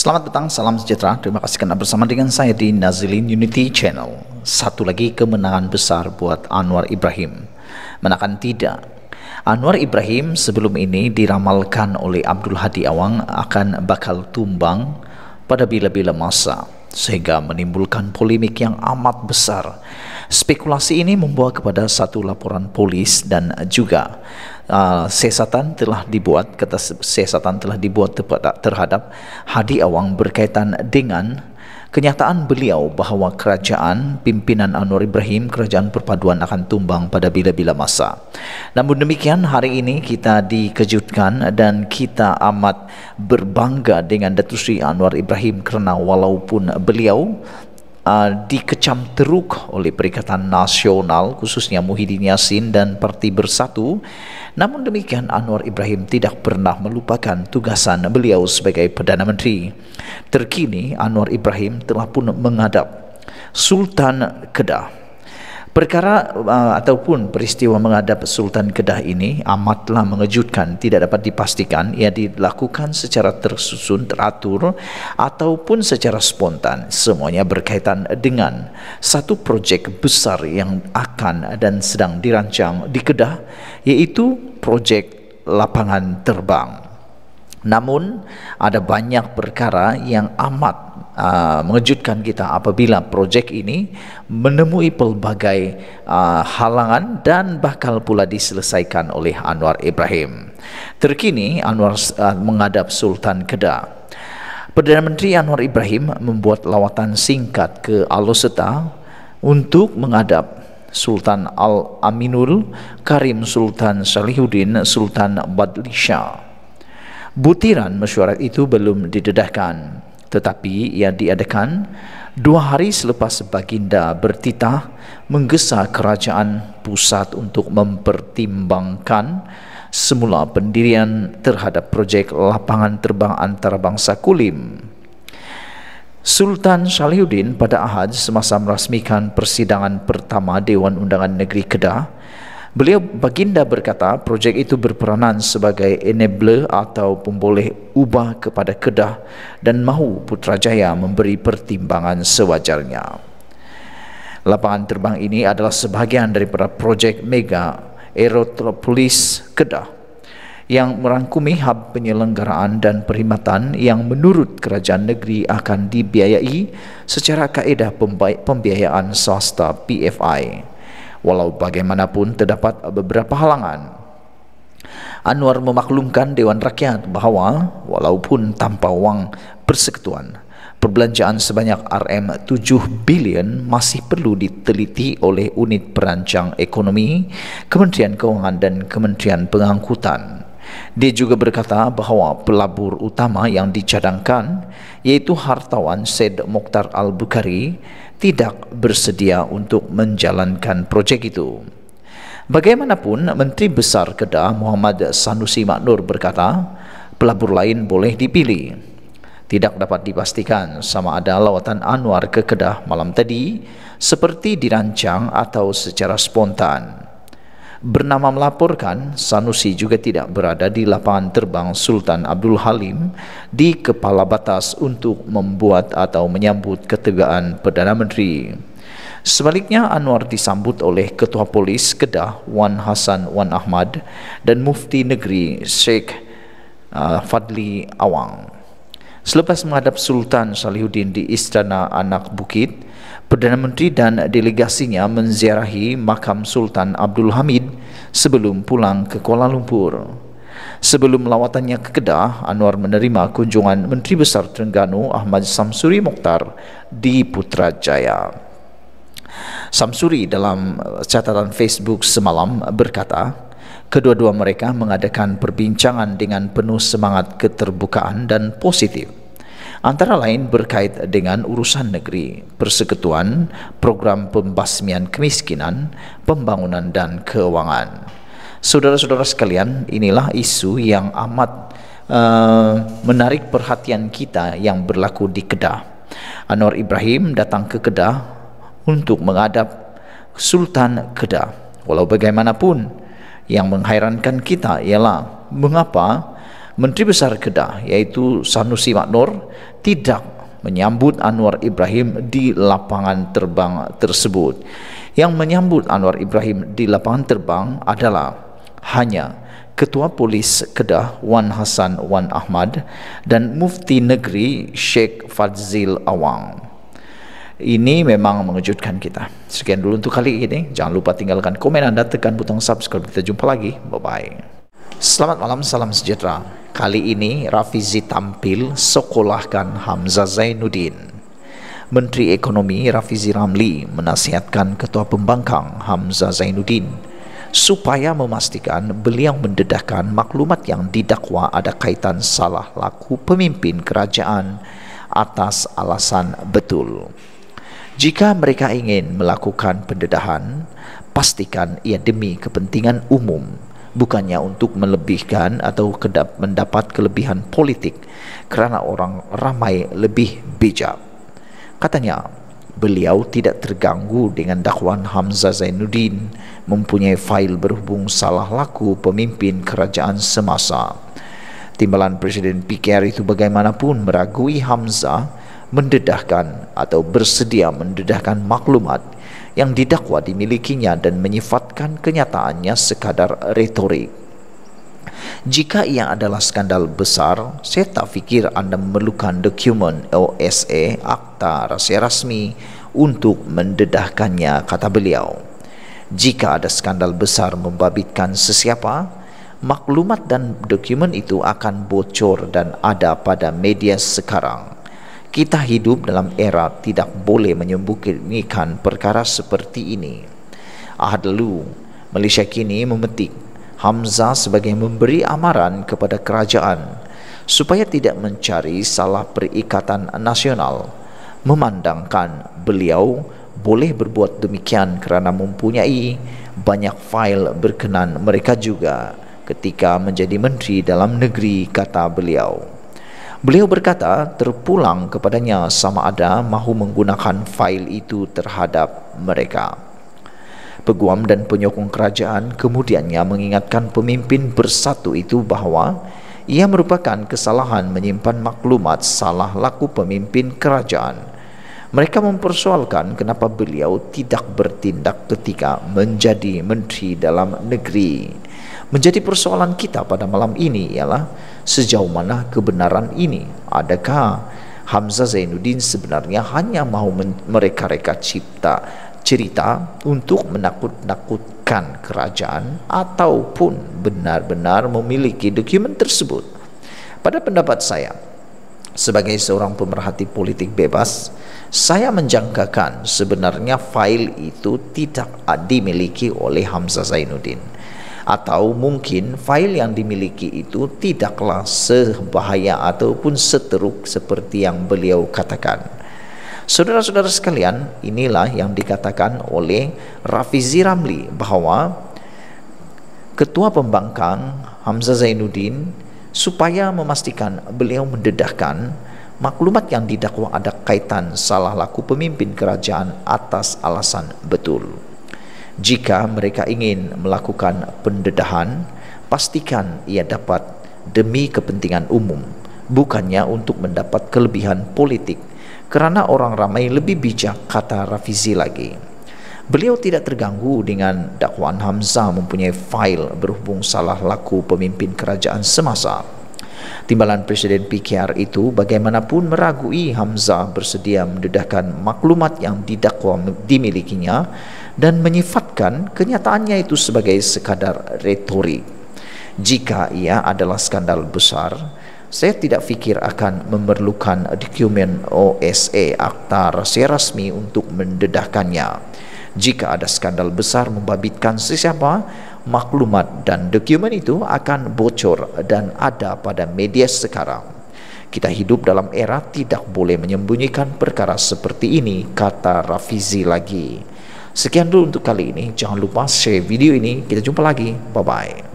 Selamat datang, salam sejahtera. Terima kasih karena bersama dengan saya di Nazilin Unity Channel. Satu lagi kemenangan besar buat Anwar Ibrahim. Menakan tidak, Anwar Ibrahim sebelum ini diramalkan oleh Abdul Hadi Awang akan bakal tumbang pada bila-bila masa sehingga menimbulkan polemik yang amat besar. Spekulasi ini membawa kepada satu laporan polis dan juga Ah, sesatan telah dibuat kata sesatan telah dibuat terhadap Hadi Awang berkaitan dengan kenyataan beliau bahawa kerajaan pimpinan Anwar Ibrahim kerajaan perpaduan akan tumbang pada bila-bila masa namun demikian hari ini kita dikejutkan dan kita amat berbangga dengan Datu Sri Anwar Ibrahim kerana walaupun beliau uh, dikecam teruk oleh Perikatan Nasional khususnya Muhyiddin Yassin dan Parti Bersatu namun demikian Anwar Ibrahim tidak pernah melupakan tugasan beliau sebagai Perdana Menteri terkini Anwar Ibrahim telah pun menghadap Sultan Kedah Perkara uh, ataupun peristiwa menghadap Sultan Kedah ini amatlah mengejutkan, tidak dapat dipastikan ia dilakukan secara tersusun, teratur ataupun secara spontan. Semuanya berkaitan dengan satu projek besar yang akan dan sedang dirancang di Kedah, yaitu projek lapangan terbang. Namun ada banyak perkara yang amat uh, mengejutkan kita apabila projek ini menemui pelbagai uh, halangan dan bakal pula diselesaikan oleh Anwar Ibrahim. Terkini Anwar uh, menghadap Sultan Kedah. Perdana Menteri Anwar Ibrahim membuat lawatan singkat ke Alosata untuk menghadap Sultan Al-Aminul Karim Sultan Salihuddin Sultan Badlishah. Butiran mesyuarat itu belum didedahkan tetapi ia diadakan dua hari selepas baginda bertitah menggesa kerajaan pusat untuk mempertimbangkan semula pendirian terhadap projek lapangan terbang antarabangsa Kulim. Sultan Shalihuddin pada Ahad semasa merasmikan persidangan pertama Dewan Undangan Negeri Kedah Beliau baginda berkata projek itu berperanan sebagai enabler atau pemboleh ubah kepada Kedah dan mahu Putrajaya memberi pertimbangan sewajarnya. Lapangan terbang ini adalah sebahagian daripada projek mega Aerotropolis Kedah yang merangkumi hub penyelenggaraan dan perkhidmatan yang menurut kerajaan negeri akan dibiayai secara kaedah pembiayaan swasta PFI. Walau bagaimanapun terdapat beberapa halangan Anwar memaklumkan Dewan Rakyat bahawa walaupun tanpa wang persekutuan perbelanjaan sebanyak RM7 bilion masih perlu diteliti oleh unit perancang ekonomi Kementerian Keuangan dan Kementerian Pengangkutan dia juga berkata bahawa pelabur utama yang dicadangkan yaitu hartawan Said Mokhtar Al-Bukhari tidak bersedia untuk menjalankan projek itu. Bagaimanapun, Menteri Besar Kedah Muhammad Sanusi Maknur berkata, pelabur lain boleh dipilih. Tidak dapat dipastikan sama ada lawatan Anwar ke Kedah malam tadi seperti dirancang atau secara spontan bernama melaporkan Sanusi juga tidak berada di lapangan terbang Sultan Abdul Halim di kepala batas untuk membuat atau menyambut ketegaan Perdana Menteri. Sebaliknya Anwar disambut oleh Ketua Polis Kedah Wan Hasan Wan Ahmad dan Mufti Negeri Sheikh uh, Fadli Awang. Selepas menghadap Sultan Salihuddin di Istana Anak Bukit, Perdana Menteri dan delegasinya menziarahi makam Sultan Abdul Hamid sebelum pulang ke Kuala Lumpur. Sebelum lawatannya ke Kedah, Anwar menerima kunjungan Menteri Besar Terengganu Ahmad Samsuri Mokhtar di Putrajaya. Samsuri dalam eh, catatan Facebook semalam berkata, kedua-dua mereka mengadakan perbincangan dengan penuh semangat keterbukaan dan positif antara lain berkait dengan urusan negeri, persekutuan, program pembasmian kemiskinan, pembangunan dan keuangan. Saudara-saudara sekalian, inilah isu yang amat uh, menarik perhatian kita yang berlaku di Kedah. Anwar Ibrahim datang ke Kedah untuk menghadap Sultan Kedah. Walau bagaimanapun, yang menghairankan kita ialah mengapa Menteri Besar Kedah yaitu Sanusi Maknur tidak menyambut Anwar Ibrahim di lapangan terbang tersebut. Yang menyambut Anwar Ibrahim di lapangan terbang adalah hanya Ketua Polis Kedah Wan Hasan Wan Ahmad dan Mufti Negeri Sheikh Fadzil Awang. Ini memang mengejutkan kita. Sekian dulu untuk kali ini. Jangan lupa tinggalkan komen anda, tekan butang subscribe. Kita jumpa lagi. Bye-bye. Selamat malam, salam sejahtera. Kali ini Rafizi tampil sekolahkan Hamzah Zainuddin. Menteri Ekonomi Rafizi Ramli menasihatkan Ketua Pembangkang Hamzah Zainuddin supaya memastikan beliau mendedahkan maklumat yang didakwa ada kaitan salah laku pemimpin kerajaan atas alasan betul. Jika mereka ingin melakukan pendedahan, pastikan ia demi kepentingan umum bukannya untuk melebihkan atau mendapat kelebihan politik kerana orang ramai lebih bijak. Katanya, beliau tidak terganggu dengan dakwaan Hamzah Zainuddin mempunyai fail berhubung salah laku pemimpin kerajaan semasa. Timbalan Presiden PKR itu bagaimanapun meragui Hamzah mendedahkan atau bersedia mendedahkan maklumat yang didakwa dimilikinya dan menyifatkan kenyataannya sekadar retorik. Jika ia adalah skandal besar, saya tak fikir anda memerlukan dokumen OSE, akta rahsia rasmi untuk mendedahkannya, kata beliau. Jika ada skandal besar membabitkan sesiapa, maklumat dan dokumen itu akan bocor dan ada pada media sekarang. Kita hidup dalam era tidak boleh menyembunyikan perkara seperti ini. Ahadlu, Malaysia kini memetik Hamzah sebagai memberi amaran kepada kerajaan supaya tidak mencari salah perikatan nasional memandangkan beliau boleh berbuat demikian kerana mempunyai banyak fail berkenan mereka juga ketika menjadi menteri dalam negeri kata beliau Beliau berkata terpulang kepadanya sama ada mahu menggunakan fail itu terhadap mereka. Peguam dan penyokong kerajaan kemudiannya mengingatkan pemimpin bersatu itu bahawa ia merupakan kesalahan menyimpan maklumat salah laku pemimpin kerajaan. Mereka mempersoalkan kenapa beliau tidak bertindak ketika menjadi menteri dalam negeri menjadi persoalan kita pada malam ini ialah sejauh mana kebenaran ini adakah Hamzah Zainuddin sebenarnya hanya mahu mereka-reka cipta cerita untuk menakut-nakutkan kerajaan ataupun benar-benar memiliki dokumen tersebut pada pendapat saya sebagai seorang pemerhati politik bebas saya menjangkakan sebenarnya fail itu tidak dimiliki oleh Hamzah Zainuddin atau mungkin file yang dimiliki itu tidaklah sebahaya ataupun seteruk seperti yang beliau katakan. Saudara-saudara sekalian, inilah yang dikatakan oleh Rafizi Ramli bahwa ketua pembangkang Hamzah Zainuddin supaya memastikan beliau mendedahkan maklumat yang didakwa ada kaitan salah laku pemimpin kerajaan atas alasan betul. Jika mereka ingin melakukan pendedahan, pastikan ia dapat demi kepentingan umum, bukannya untuk mendapat kelebihan politik. Kerana orang ramai lebih bijak, kata Rafizi lagi. Beliau tidak terganggu dengan dakwaan Hamzah mempunyai fail berhubung salah laku pemimpin kerajaan semasa. Timbalan Presiden PKR itu bagaimanapun meragui Hamzah bersedia mendedahkan maklumat yang didakwa dimilikinya dan menyifatkan kenyataannya itu sebagai sekadar retori. Jika ia adalah skandal besar, saya tidak fikir akan memerlukan dokumen OSE, akta rahsia rasmi untuk mendedahkannya. Jika ada skandal besar membabitkan sesiapa, maklumat dan dokumen itu akan bocor dan ada pada media sekarang. Kita hidup dalam era tidak boleh menyembunyikan perkara seperti ini, kata Rafizi lagi. Sekian dulu untuk kali ini. Jangan lupa share video ini. Kita jumpa lagi. Bye-bye.